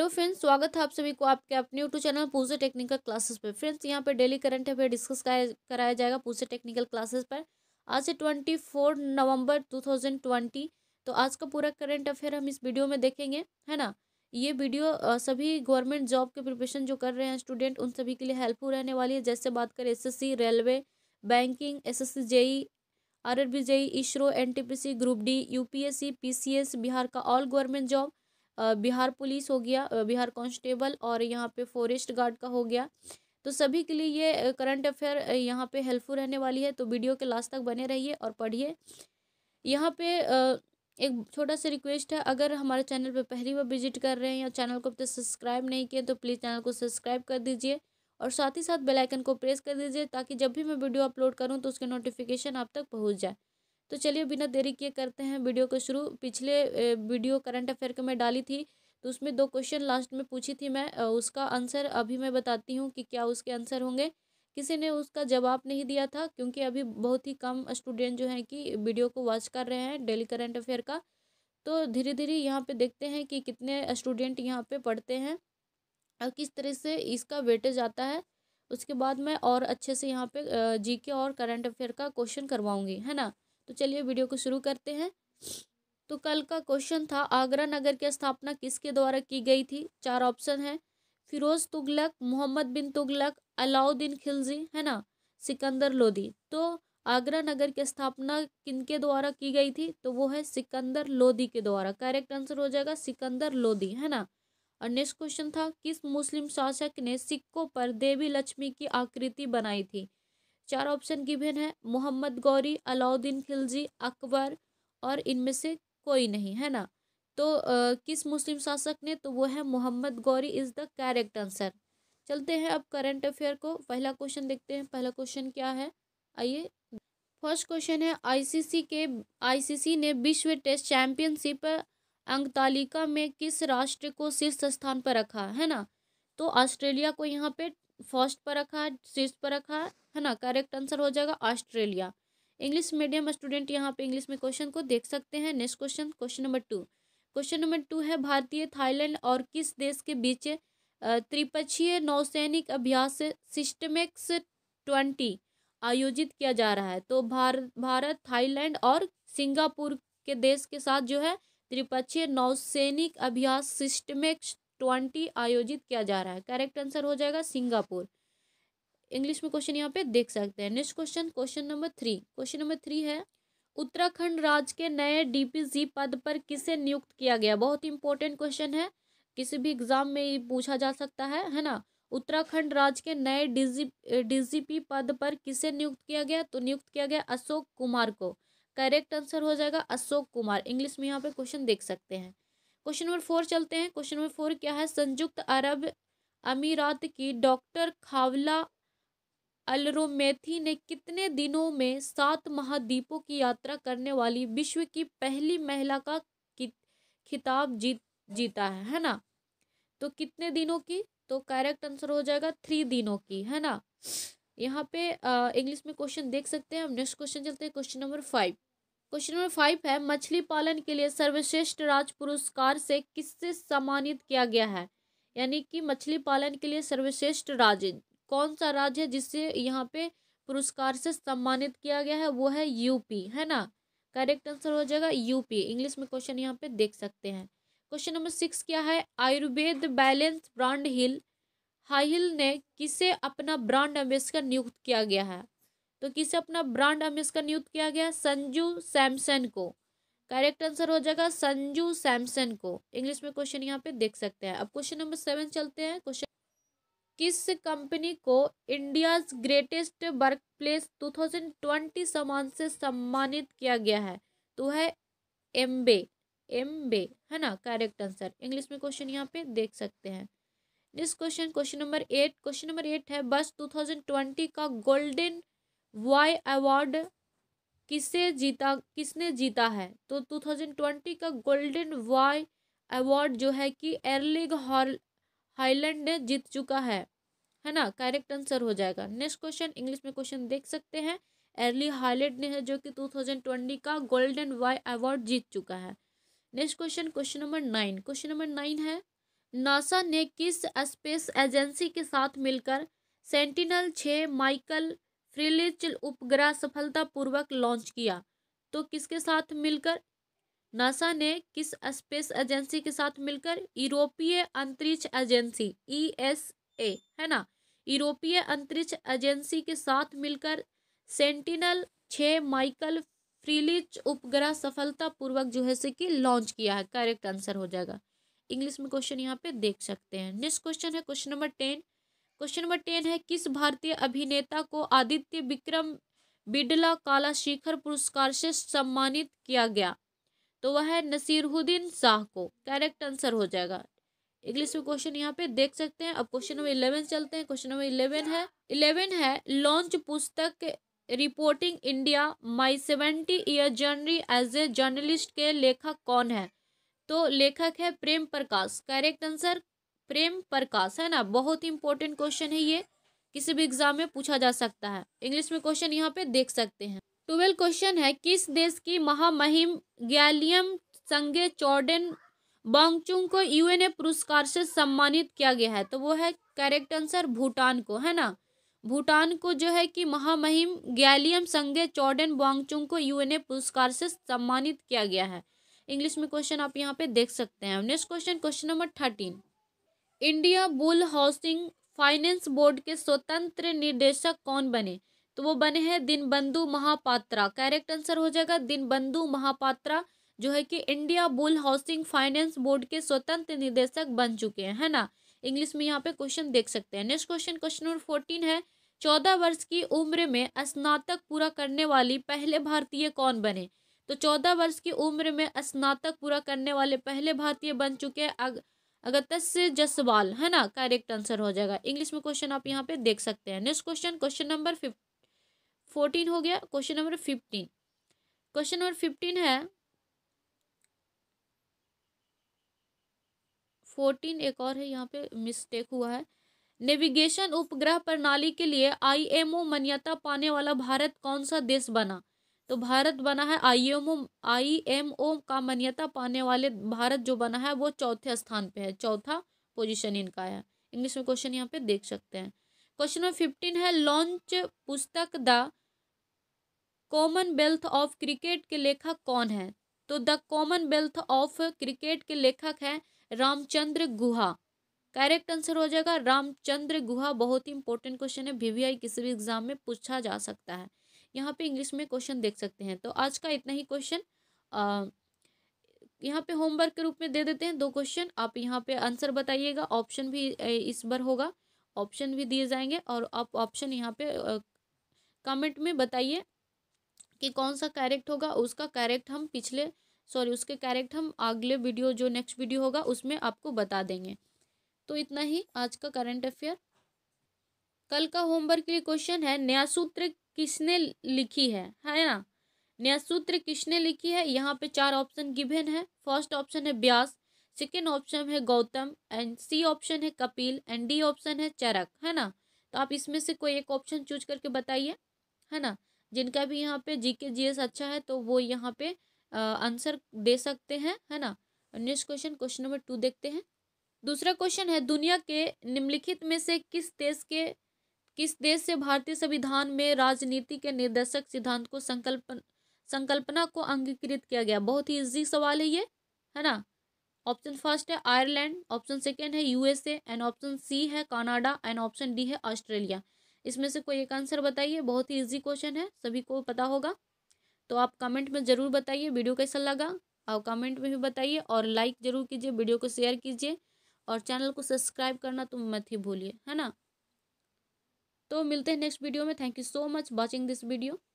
hello friends स्वागत है आप सभी को आपके अपने YouTube channel Pooja technical classes पर फ्रेंड्स यहाँ पे डेली करंट अफेयर डिस्कस कराया जाएगा पूजे टेक्निकल क्लासेस पर आज से twenty four November two thousand twenty तो आज का पूरा करंट अफेयर हम इस वीडियो में देखेंगे है ना ये वीडियो सभी गवर्नमेंट जॉब के प्रिपरेशन जो कर रहे हैं स्टूडेंट उन सभी के लिए हेल्पफुल रहने वाली है जैसे बात करें S railway banking S S JE R B JE ISRO N T P C group D U P S C P C S Bihar का all government job Bihar police हो गया बिहार कांस्टेबल और यहाँ पे फॉरेस्ट गार्ड का हो गया तो सभी के लिए ये करंट अफेयर यहाँ पे हेल्पफुल रहने वाली है तो वीडियो के लास्ट तक बने रहिए और पढ़िए यहाँ पे एक छोटा सा रिक्वेस्ट है अगर हमारे चैनल पर पहली बार विजिट कर रहे हैं या चैनल को अब तक सब्सक्राइब नहीं किए तो प्लीज़ चैनल को सब्सक्राइब कर दीजिए और साथ ही साथ बेल आइकन को प्रेस कर दीजिए ताकि जब भी मैं वीडियो अपलोड करूं तो उसके नोटिफिकेशन आप तक पहुंच जाए तो चलिए बिना देरी किए करते हैं वीडियो को शुरू पिछले वीडियो करंट अफेयर के मैं डाली थी तो उसमें दो क्वेश्चन लास्ट में पूछी थी मैं उसका आंसर अभी मैं बताती हूँ कि क्या उसके आंसर होंगे किसी ने उसका जवाब नहीं दिया था क्योंकि अभी बहुत ही कम स्टूडेंट जो हैं कि वीडियो को वॉच कर रहे हैं डेली करंट अफेयर का तो धीरे धीरे यहाँ पे देखते हैं कि कितने स्टूडेंट यहाँ पे पढ़ते हैं और किस तरह से इसका वेटेज आता है उसके बाद मैं और अच्छे से यहाँ पे जीके और करंट अफेयर का क्वेश्चन करवाऊँगी है ना तो चलिए वीडियो को शुरू करते हैं तो कल का क्वेश्चन था आगरा नगर की स्थापना किसके द्वारा की गई थी चार ऑप्शन है फिरोज तुगलक मोहम्मद बिन तुगलक अलाउद्दीन खिलजी है ना सिकंदर लोधी तो आगरा नगर की स्थापना किनके द्वारा की गई थी तो वो है सिकंदर लोधी के द्वारा करेक्ट आंसर हो जाएगा सिकंदर लोधी है ना और नेक्स्ट क्वेश्चन था किस मुस्लिम शासक ने सिक्कों पर देवी लक्ष्मी की आकृति बनाई थी चार ऑप्शन गिवेन है मोहम्मद गौरी अलाउद्दीन खिलजी अकबर और इनमें से कोई नहीं है ना तो आ, किस मुस्लिम शासक ने तो वो है Mohammed Ghori is the correct answer चलते हैं अब करंट अफेयर को पहला क्वेश्चन देखते हैं पहला क्वेश्चन क्या है आइए फर्स्ट क्वेश्चन है आईसीसी के आईसीसी ने विश्व टेस्ट चैंपियनशिप अंकतालिका में किस राष्ट्र को शीर्ष स्थान पर रखा है ना तो ऑस्ट्रेलिया को यहाँ पे फर्स्ट पर रखा है शीर्ष पर रखा है है ना करेक्ट आंसर हो जाएगा ऑस्ट्रेलिया इंग्लिश मीडियम स्टूडेंट यहाँ पे इंग्लिश में क्वेश्चन को देख सकते हैं next question question number two question number two है भारतीय थाईलैंड और किस देश के बीच त्रिपक्षीय नौसैनिक अभ्यास सिस्टमेक्स ट्वेंटी आयोजित किया जा रहा है तो भार, भारत थाईलैंड और सिंगापुर के देश के साथ जो है त्रिपक्षीय नौसैनिक अभ्यास सिस्टमेक्स ट्वेंटी आयोजित किया जा रहा है करेक्ट आंसर हो जाएगा सिंगापुर इंग्लिश में क्वेश्चन यहाँ पे देख सकते हैं next question question number three question number three है उत्तराखंड राज्य के नए डीपीजी पद पर किसे नियुक्त किया गया बहुत इंपॉर्टेंट क्वेश्चन है किसी भी एग्जाम में ये पूछा जा सकता है है ना उत्तराखंड राज्य के नए डी जी पद पर किसे नियुक्त किया गया तो नियुक्त किया गया अशोक कुमार को करेक्ट आंसर हो जाएगा अशोक कुमार इंग्लिश में यहाँ पे क्वेश्चन देख सकते हैं क्वेश्चन नंबर फोर चलते हैं क्वेश्चन नंबर फोर क्या है संयुक्त अरब अमीरात की डॉक्टर खावला अलरोमेथी ने कितने दिनों में सात महाद्वीपों की यात्रा करने वाली विश्व की पहली महिला का खिताब जीत जीता है है ना तो कितने दिनों की तो करेक्ट आंसर हो जाएगा थ्री दिनों की है ना यहाँ पे इंग्लिश में क्वेश्चन देख सकते हैं हम नेक्स्ट क्वेश्चन चलते हैं question number five question number five है मछली पालन के लिए सर्वश्रेष्ठ राज पुरस्कार से किससे सम्मानित किया गया है यानी कि मछली पालन के लिए सर्वश्रेष्ठ राज्य कौन सा राज्य है जिससे यहाँ पे पुरस्कार से सम्मानित किया गया है वो है यूपी है ना करेक्ट आंसर हो जाएगा यूपी इंग्लिश में क्वेश्चन यहाँ पे देख सकते हैं क्वेश्चन नंबर सिक्स क्या है आयुर्वेद बैलेंस ब्रांड हिल हाइल ने किसे अपना ब्रांड अम्बेसकर नियुक्त किया गया है तो किसे अपना ब्रांड अम्बेसकर नियुक्त किया गया संजू सैमसन को करेक्ट आंसर हो जाएगा संजू सैमसन को इंग्लिश में क्वेश्चन यहाँ पे देख सकते हैं अब क्वेश्चन नंबर सेवन चलते हैं क्वेश्चन किस कंपनी को India greatest work place two thousand twenty सम्मान से सम्मानित किया गया है तो है एम्बे एम्बे है ना करेक्ट आंसर इंग्लिश में क्वेश्चन यहाँ पे देख सकते हैं next question question number eight question number eight है बस टू थाउजेंड ट्वेंटी का गोल्डन वाई अवार्ड किसे जीता किसने जीता है तो टू थाउजेंड ट्वेंटी का गोल्डन वाई अवार्ड जो है कि एरलिग हॉल हाईलैंड ने जीत चुका है है ना करेक्ट आंसर हो जाएगा नेक्स्ट क्वेश्चन इंग्लिश में क्वेश्चन देख सकते हैं एर्ली हाईलैंड ने है जो कि टू थाउजेंड ट्वेंटी का गोल्डन वाई अवार्ड जीत चुका है next question question number nine question number nine है नासा ने किस स्पेस एजेंसी के साथ मिलकर सेंटिनल छः माइकल फ्रिलिच उपग्रह सफलतापूर्वक लॉन्च किया तो किसके साथ मिलकर नासा ने किस स्पेस एजेंसी के साथ मिलकर यूरोपीय अंतरिक्ष एजेंसी ई एस ए है ना यूरोपीय अंतरिक्ष एजेंसी के साथ मिलकर सेंटिनल छः माइकल फ्रीलिच उपग्रह सफलतापूर्वक जो है से कि लॉन्च किया है करेक्ट आंसर हो जाएगा इंग्लिश में क्वेश्चन यहाँ पे देख सकते हैं नेक्स्ट क्वेश्चन है question number ten question number ten है किस भारतीय अभिनेता को आदित्य विक्रम बिडला काला शिखर पुरस्कार से सम्मानित किया गया तो वह है नसीरुद्दीन शाह को करेक्ट आंसर हो जाएगा इंग्लिश में क्वेश्चन यहाँ पे देख सकते हैं अब क्वेश्चन नंबर इलेवन चलते हैं क्वेश्चन नंबर इलेवन है इलेवन है लॉन्च पुस्तक reporting India my seventy year journey as a journalist के लेखक कौन है तो लेखक है प्रेम प्रकाश करेक्ट आंसर प्रेम प्रकाश है ना बहुत ही इंपॉर्टेंट क्वेश्चन है ये किसी भी एग्जाम में पूछा जा सकता है इंग्लिश में क्वेश्चन यहाँ पे देख सकते हैं ट्वेल्व क्वेश्चन है किस देश की महामहिम गैलियम संगे चौडेन बोंगचुंग को यूएनए पुरस्कार से सम्मानित किया गया है तो वो है करेक्ट आंसर भूटान को है ना भूटान को जो है कि महामहिम गैलियम संगे चौडन बॉन्गचुंग को यूएनए पुरस्कार से सम्मानित किया गया है इंग्लिश में क्वेश्चन आप यहाँ पे देख सकते हैं next question question number thirteen India bull housing finance board के स्वतंत्र निदेशक कौन बने तो वो बने हैं दिनबंधु महापात्रा करेक्ट आंसर हो जाएगा दिनबंधु महापात्रा जो है कि India bull housing finance board के स्वतंत्र निदेशक बन चुके हैं है ना इंग्लिश में यहाँ पे क्वेश्चन देख सकते हैं next question question number fourteen है चौदह वर्ष की उम्र में स्नातक पूरा करने वाली पहले भारतीय कौन बने तो चौदह वर्ष की उम्र में स्नातक पूरा करने वाले पहले भारतीय बन चुके हैं अग, अगतस्य जसवाल है ना करेक्ट आंसर हो जाएगा इंग्लिश में क्वेश्चन आप यहाँ पे देख सकते हैं next question question number fifteen fourteen हो गया question number fifteen question number fifteen है फोर्टीन एक और है यहाँ पे मिस्टेक हुआ है नेविगेशन उपग्रह प्रणाली के लिए आईएमओ मान्यता पाने वाला भारत कौन सा देश बना तो भारत बना है आईएमओ आईएमओ का मान्यता पाने वाले भारत जो बना है वो चौथे स्थान पे है चौथा पोजीशन इनका है इंग्लिश में क्वेश्चन यहाँ पे देख सकते हैं क्वेश्चन नंबर फिफ्टीन है लॉन्च पुस्तक द कॉमनवेल्थ ऑफ क्रिकेट के लेखक कौन है तो द कॉमनवेल्थ ऑफ क्रिकेट के लेखक हैं रामचंद्र गुहा करेक्ट आंसर हो जाएगा रामचंद्र गुहा बहुत ही इंपॉर्टेंट क्वेश्चन है वीवीआई किसी भी एग्जाम में पूछा जा सकता है यहाँ पे इंग्लिश में क्वेश्चन देख सकते हैं तो आज का इतना ही क्वेश्चन यहाँ पे होमवर्क के रूप में दे देते हैं दो क्वेश्चन आप यहाँ पे आंसर बताइएगा ऑप्शन भी इस बार होगा ऑप्शन भी दिए जाएंगे और आप ऑप्शन यहाँ पे कमेंट में बताइए कि कौन सा कैरेक्ट होगा उसका कैरेक्ट हम पिछले सॉरी उसके कैरेक्ट हम अगले वीडियो जो नेक्स्ट वीडियो होगा उसमें आपको बता देंगे तो इतना ही आज का करंट अफेयर कल का होमवर्क के लिए क्वेश्चन है नया सूत्र किसने लिखी है है ना नया सूत्र किसने लिखी है यहाँ पे चार ऑप्शन गिवन है फर्स्ट ऑप्शन है ब्यास सेकेंड ऑप्शन है गौतम एंड सी ऑप्शन है कपिल एंड डी ऑप्शन है चरक है ना तो आप इसमें से कोई एक ऑप्शन चूज करके बताइए है ना जिनका भी यहाँ पे जी के जी एस अच्छा है तो वो यहाँ पे आंसर दे सकते हैं है ना next question question number two देखते हैं दूसरा क्वेश्चन है दुनिया के निम्नलिखित में से किस देश के किस देश से भारतीय संविधान में राजनीति के निर्देशक सिद्धांत को संकल्प संकल्पना को अंगीकृत किया गया बहुत ही इजी सवाल है ये है ना ऑप्शन फर्स्ट है आयरलैंड ऑप्शन सेकेंड है यूएसए एंड ऑप्शन सी है कनाडा एंड ऑप्शन डी है ऑस्ट्रेलिया इसमें से कोई एक आंसर बताइए बहुत ही ईजी क्वेश्चन है सभी को पता होगा तो आप कमेंट में ज़रूर बताइए वीडियो कैसा लगा और कमेंट में भी बताइए और लाइक ज़रूर कीजिए वीडियो को शेयर कीजिए और चैनल को सब्सक्राइब करना तो मत ही भूलिए है ना तो मिलते हैं नेक्स्ट वीडियो में thank you so much watching this video